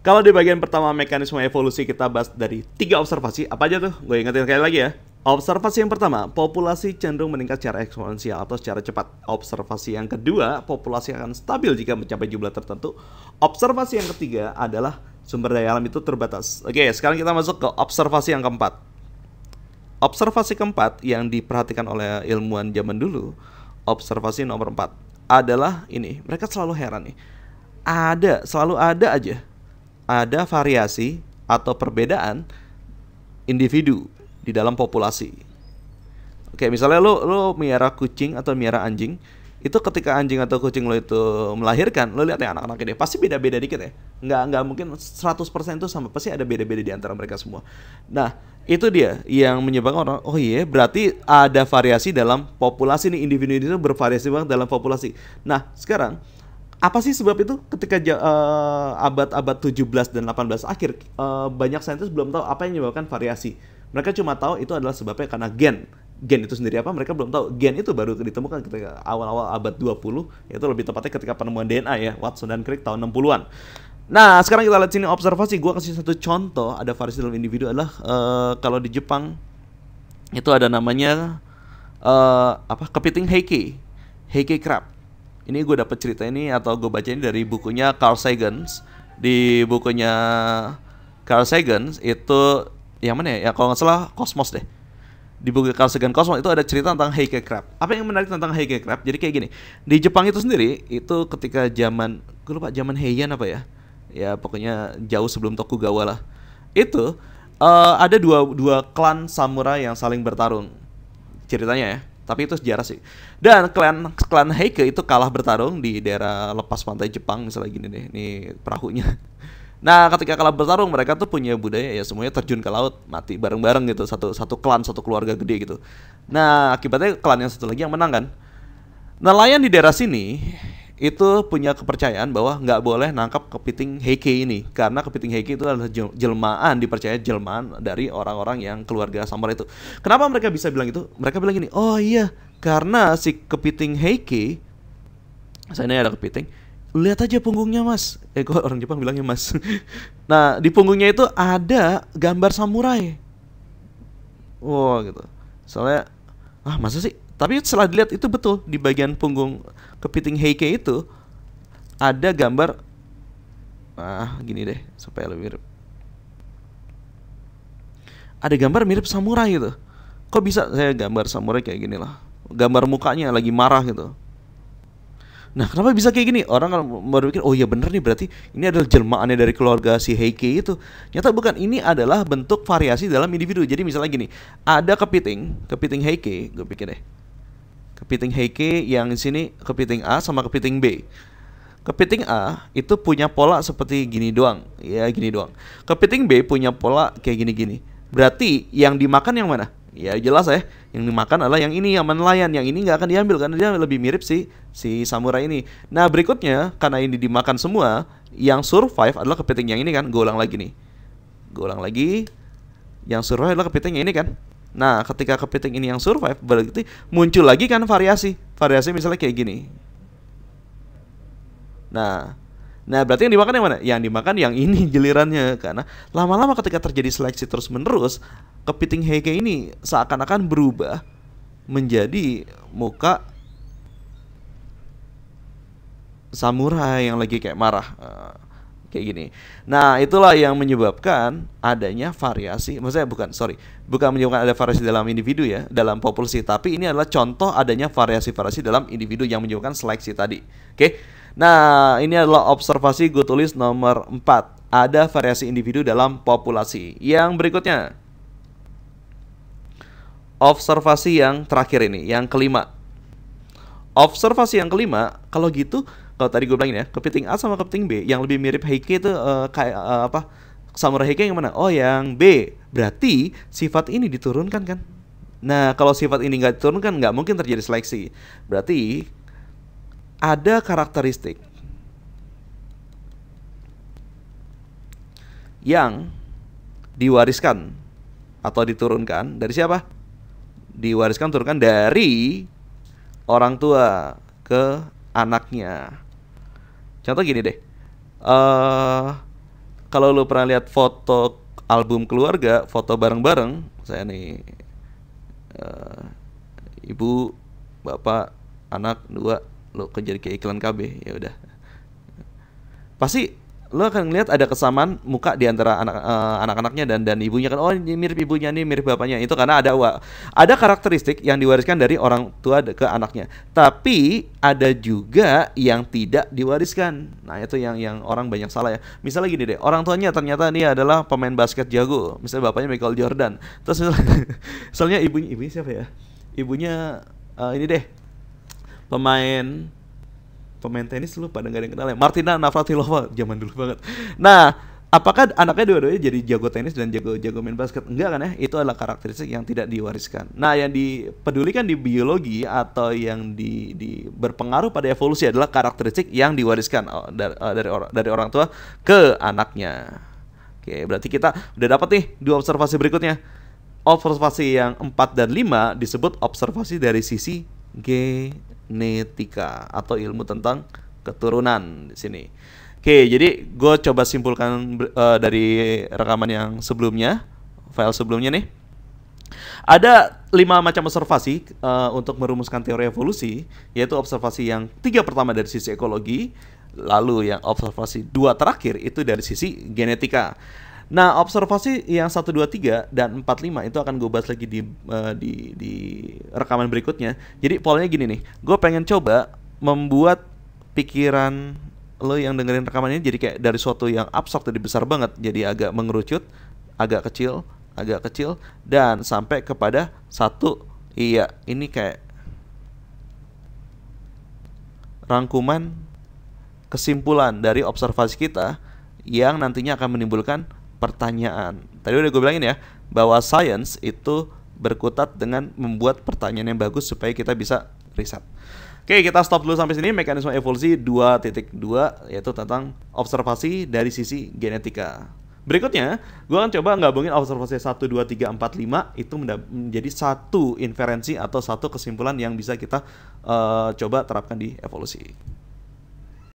Kalau di bagian pertama mekanisme evolusi kita bahas dari tiga observasi, apa aja tuh? Gue ingetin sekali lagi ya. Observasi yang pertama, populasi cenderung meningkat secara eksponensial atau secara cepat. Observasi yang kedua, populasi akan stabil jika mencapai jumlah tertentu. Observasi yang ketiga adalah sumber daya alam itu terbatas. Oke, sekarang kita masuk ke observasi yang keempat. Observasi keempat yang diperhatikan oleh ilmuwan zaman dulu, observasi nomor empat adalah ini. Mereka selalu heran nih. Ada, selalu ada aja ada variasi atau perbedaan individu di dalam populasi. Oke, misalnya lo lo miara kucing atau miara anjing, itu ketika anjing atau kucing lo itu melahirkan, lo lihat ya anak-anaknya deh, pasti beda-beda dikit ya. Nggak, nggak mungkin 100% itu sama, pasti ada beda-beda di antara mereka semua. Nah, itu dia yang menyebabkan orang, oh iya, berarti ada variasi dalam populasi nih, individu itu bervariasi banget dalam populasi. Nah, sekarang apa sih sebab itu ketika uh, abad-abad 17 dan 18 akhir uh, banyak saintis belum tahu apa yang menyebabkan variasi. Mereka cuma tahu itu adalah sebabnya karena gen. Gen itu sendiri apa mereka belum tahu. Gen itu baru ditemukan ketika awal-awal abad 20, yaitu lebih tepatnya ketika penemuan DNA ya, Watson dan Crick tahun 60-an. Nah, sekarang kita lihat sini observasi. Gua kasih satu contoh ada variasi dalam individu adalah uh, kalau di Jepang itu ada namanya uh, apa kepiting heike, heike crab ini gue dapet cerita ini atau gue baca ini dari bukunya Carl Sagan. Di bukunya Carl Sagan itu yang mana ya? ya kalau nggak salah kosmos deh. Di buku Carl Sagan kosmos itu ada cerita tentang Heike Crab. Apa yang menarik tentang Heike Crab? Jadi kayak gini, di Jepang itu sendiri itu ketika zaman gue lupa zaman Heian apa ya? Ya pokoknya jauh sebelum Tokugawa lah. Itu uh, ada dua dua klan samurai yang saling bertarung ceritanya ya tapi itu sejarah sih. Dan klan klan Heike itu kalah bertarung di daerah lepas pantai Jepang misalnya gini deh. Ini perahunya. Nah, ketika kalah bertarung mereka tuh punya budaya ya semuanya terjun ke laut, mati bareng-bareng gitu, satu satu klan, satu keluarga gede gitu. Nah, akibatnya klan yang satu lagi yang menang kan. Nelayan di daerah sini itu punya kepercayaan bahwa nggak boleh nangkap kepiting heke ini karena kepiting heke itu adalah jelmaan dipercaya jelmaan dari orang-orang yang keluarga samurai itu. Kenapa mereka bisa bilang itu? Mereka bilang gini, oh iya karena si kepiting heke, saya ini ada kepiting, lihat aja punggungnya mas. Eh kok orang Jepang bilangnya mas. nah di punggungnya itu ada gambar samurai. Wow gitu. Soalnya ah masa sih? Tapi setelah dilihat itu betul di bagian punggung kepiting Heike itu ada gambar ah gini deh supaya lebih mirip. Ada gambar mirip samurai gitu. Kok bisa saya gambar samurai kayak gini lah. Gambar mukanya lagi marah gitu. Nah, kenapa bisa kayak gini? Orang kalau baru pikir, oh iya bener nih berarti ini adalah jelmaannya dari keluarga si Heike itu. Nyata bukan, ini adalah bentuk variasi dalam individu. Jadi misalnya gini, ada kepiting, kepiting Heike, gue pikir deh kepiting Heike yang di sini kepiting A sama kepiting B. Kepiting A itu punya pola seperti gini doang, ya gini doang. Kepiting B punya pola kayak gini-gini. Berarti yang dimakan yang mana? Ya jelas ya, yang dimakan adalah yang ini yang nelayan, yang ini nggak akan diambil karena dia lebih mirip si si samurai ini. Nah berikutnya karena ini dimakan semua, yang survive adalah kepiting yang ini kan. Gue ulang lagi nih, gue ulang lagi. Yang survive adalah kepiting yang ini kan. Nah, ketika kepiting ini yang survive, berarti muncul lagi kan variasi. Variasi misalnya kayak gini. Nah, nah berarti yang dimakan yang mana? Yang dimakan yang ini gilirannya karena lama-lama ketika terjadi seleksi terus-menerus, kepiting heke ini seakan-akan berubah menjadi muka samurai yang lagi kayak marah. Eh, kayak gini. Nah, itulah yang menyebabkan adanya variasi, maksudnya bukan, sorry, bukan menyebabkan ada variasi dalam individu ya, dalam populasi, tapi ini adalah contoh adanya variasi-variasi dalam individu yang menyebabkan seleksi tadi. Oke. Nah, ini adalah observasi gue tulis nomor 4. Ada variasi individu dalam populasi. Yang berikutnya. Observasi yang terakhir ini, yang kelima. Observasi yang kelima, kalau gitu kalau tadi gue bilangin ya, kepiting A sama kepiting B yang lebih mirip Heike itu uh, kayak uh, apa? Samurai Heike yang mana? Oh, yang B. Berarti sifat ini diturunkan kan? Nah, kalau sifat ini nggak diturunkan, nggak mungkin terjadi seleksi. Berarti ada karakteristik yang diwariskan atau diturunkan dari siapa? Diwariskan turunkan dari orang tua ke anaknya. Contoh gini deh. Uh, kalau lo pernah lihat foto album keluarga, foto bareng-bareng, saya nih uh, ibu, bapak, anak dua, lo kerja kayak iklan KB, ya udah. Pasti lo akan ngeliat ada kesamaan muka di antara anak uh, anak-anaknya dan dan ibunya kan oh ini mirip ibunya nih mirip bapaknya itu karena ada wa- ada karakteristik yang diwariskan dari orang tua ke anaknya tapi ada juga yang tidak diwariskan nah itu yang yang orang banyak salah ya misalnya gini deh orang tuanya ternyata ini adalah pemain basket jago misalnya bapaknya Michael Jordan terus misalnya, misalnya ibunya ibunya siapa ya ibunya uh, ini deh pemain pemain tenis lu pada nggak ada yang kenal ya Martina Navratilova zaman dulu banget nah apakah anaknya dua-duanya jadi jago tenis dan jago jago main basket enggak kan ya itu adalah karakteristik yang tidak diwariskan nah yang dipedulikan di biologi atau yang di, di berpengaruh pada evolusi adalah karakteristik yang diwariskan oh, eh, dari dari, orang dari orang tua ke anaknya oke berarti kita udah dapat nih dua observasi berikutnya observasi yang 4 dan 5 disebut observasi dari sisi genetika atau ilmu tentang keturunan di sini. Oke, jadi gue coba simpulkan uh, dari rekaman yang sebelumnya, file sebelumnya nih. Ada lima macam observasi uh, untuk merumuskan teori evolusi, yaitu observasi yang tiga pertama dari sisi ekologi, lalu yang observasi dua terakhir itu dari sisi genetika. Nah, observasi yang 1 2 3 dan 4 5 itu akan gue bahas lagi di uh, di di rekaman berikutnya. Jadi polanya gini nih. Gue pengen coba membuat pikiran lo yang dengerin rekaman ini jadi kayak dari suatu yang absurd jadi besar banget jadi agak mengerucut, agak kecil, agak kecil dan sampai kepada satu iya ini kayak rangkuman kesimpulan dari observasi kita yang nantinya akan menimbulkan pertanyaan. Tadi udah gue bilangin ya, bahwa science itu berkutat dengan membuat pertanyaan yang bagus supaya kita bisa riset. Oke, kita stop dulu sampai sini mekanisme evolusi 2.2 yaitu tentang observasi dari sisi genetika. Berikutnya, gue akan coba gabungin observasi 1, 2, 3, 4, 5 itu menjadi satu inferensi atau satu kesimpulan yang bisa kita uh, coba terapkan di evolusi.